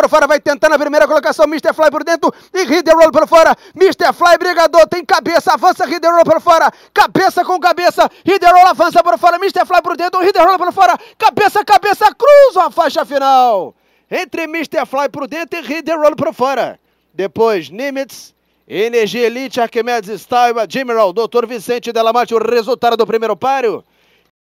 por fora, vai tentando a primeira colocação. Mr. Fly por dentro e Roll por fora. Mr. Fly, brigador, tem cabeça, avança Roll por fora. Cabeça com cabeça, Roll avança por fora. Mr. Fly por dentro, Roll por fora. Cabeça, cabeça, cruza a faixa final. Entre Mr. Fly por dentro e Roll por fora. Depois, Nimitz. Energia Elite, Arquimedes Style, Roll, Dr. Vicente Delamate, o resultado do primeiro páreo.